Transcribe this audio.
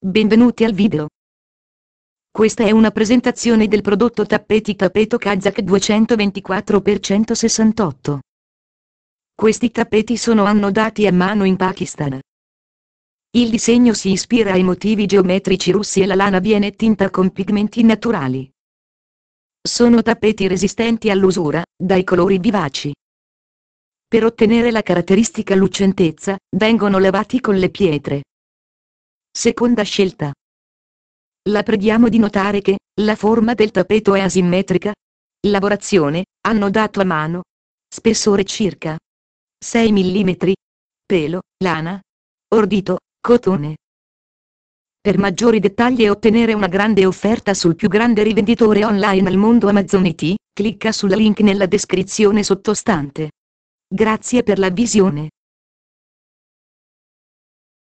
Benvenuti al video. Questa è una presentazione del prodotto tappeti tappeto Kazak 224x168. Questi tappeti sono annodati a mano in Pakistan. Il disegno si ispira ai motivi geometrici russi e la lana viene tinta con pigmenti naturali. Sono tappeti resistenti all'usura, dai colori vivaci. Per ottenere la caratteristica lucentezza, vengono lavati con le pietre. Seconda scelta. La preghiamo di notare che, la forma del tappeto è asimmetrica. Lavorazione, annodato a mano. Spessore circa 6 mm. Pelo, lana. Ordito, cotone. Per maggiori dettagli e ottenere una grande offerta sul più grande rivenditore online al mondo Amazon IT, clicca sul link nella descrizione sottostante. Grazie per la visione.